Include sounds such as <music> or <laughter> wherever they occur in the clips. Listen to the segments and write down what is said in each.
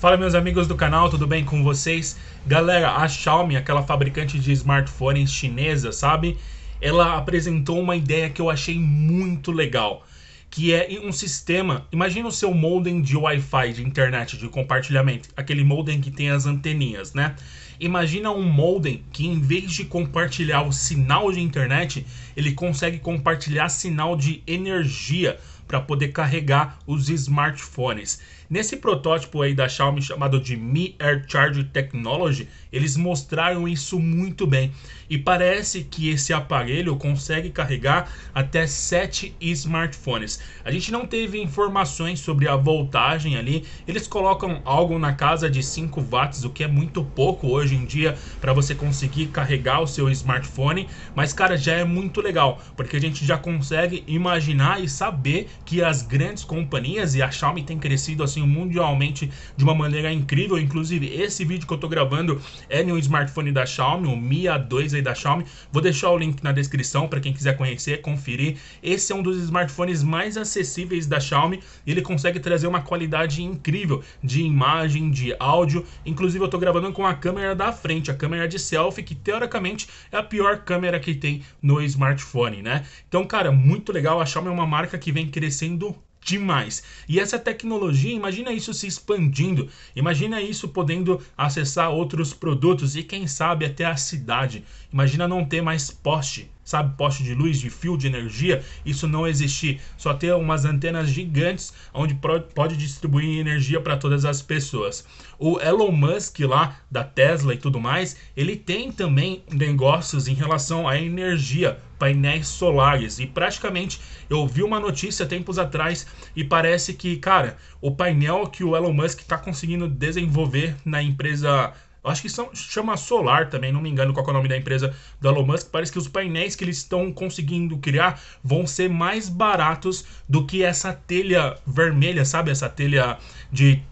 Fala meus amigos do canal, tudo bem com vocês? Galera, a Xiaomi, aquela fabricante de smartphones chinesa, sabe? Ela apresentou uma ideia que eu achei muito legal, que é um sistema, imagina o seu modem de Wi-Fi, de internet, de compartilhamento, aquele modem que tem as anteninhas, né? Imagina um modem que em vez de compartilhar o sinal de internet, ele consegue compartilhar sinal de energia, para poder carregar os smartphones. Nesse protótipo aí da Xiaomi chamado de Mi Air Charge Technology, eles mostraram isso muito bem e parece que esse aparelho consegue carregar até 7 smartphones. A gente não teve informações sobre a voltagem ali, eles colocam algo na casa de 5 watts, o que é muito pouco hoje em dia para você conseguir carregar o seu smartphone, mas cara, já é muito legal, porque a gente já consegue imaginar e saber que as grandes companhias e a Xiaomi tem crescido assim mundialmente de uma maneira incrível. Inclusive, esse vídeo que eu tô gravando é em um smartphone da Xiaomi, o Mi A2 aí da Xiaomi. Vou deixar o link na descrição para quem quiser conhecer, conferir. Esse é um dos smartphones mais acessíveis da Xiaomi e ele consegue trazer uma qualidade incrível de imagem, de áudio. Inclusive, eu tô gravando com a câmera da frente, a câmera de selfie, que teoricamente é a pior câmera que tem no smartphone, né? Então, cara, muito legal. A Xiaomi é uma marca que vem crescendo crescendo demais. E essa tecnologia, imagina isso se expandindo, imagina isso podendo acessar outros produtos e quem sabe até a cidade. Imagina não ter mais poste sabe? Poste de luz, de fio, de energia, isso não existir. Só ter umas antenas gigantes onde pode distribuir energia para todas as pessoas. O Elon Musk lá da Tesla e tudo mais, ele tem também negócios em relação à energia, painéis solares. E praticamente eu vi uma notícia tempos atrás e parece que, cara, o painel que o Elon Musk está conseguindo desenvolver na empresa eu acho que são, chama Solar também, não me engano qual é o nome da empresa do Elon Musk. Parece que os painéis que eles estão conseguindo criar vão ser mais baratos do que essa telha vermelha, sabe? Essa telha de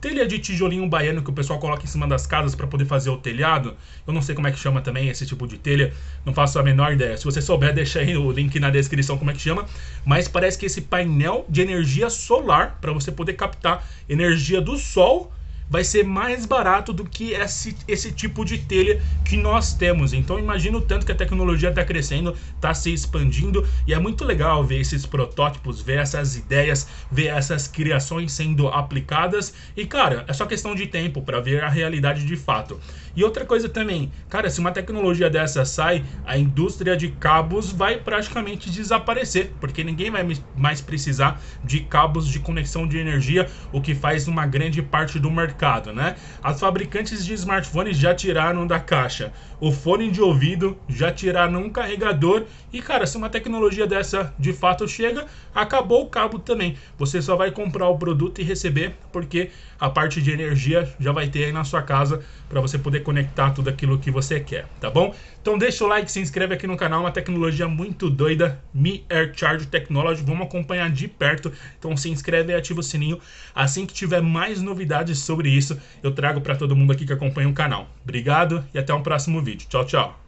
telha de tijolinho baiano que o pessoal coloca em cima das casas para poder fazer o telhado. Eu não sei como é que chama também esse tipo de telha, não faço a menor ideia. Se você souber, <laughs> deixa aí o link na descrição como é que chama. Mas parece que esse painel de energia solar para você poder captar energia do sol vai ser mais barato do que esse, esse tipo de telha que nós temos. Então imagina o tanto que a tecnologia está crescendo, está se expandindo e é muito legal ver esses protótipos, ver essas ideias, ver essas criações sendo aplicadas. E cara, é só questão de tempo para ver a realidade de fato. E outra coisa também, cara, se uma tecnologia dessa sai, a indústria de cabos vai praticamente desaparecer, porque ninguém vai mais precisar de cabos de conexão de energia, o que faz uma grande parte do mercado mercado, né? As fabricantes de smartphones já tiraram da caixa o fone de ouvido, já tiraram um carregador e, cara, se uma tecnologia dessa de fato chega, acabou o cabo também. Você só vai comprar o produto e receber porque a parte de energia já vai ter aí na sua casa para você poder conectar tudo aquilo que você quer, tá bom? Então deixa o like, se inscreve aqui no canal, uma tecnologia muito doida, Mi Air Charge Technology, vamos acompanhar de perto. Então se inscreve e ativa o sininho assim que tiver mais novidades sobre sobre isso eu trago para todo mundo aqui que acompanha o canal. Obrigado e até um próximo vídeo. Tchau, tchau.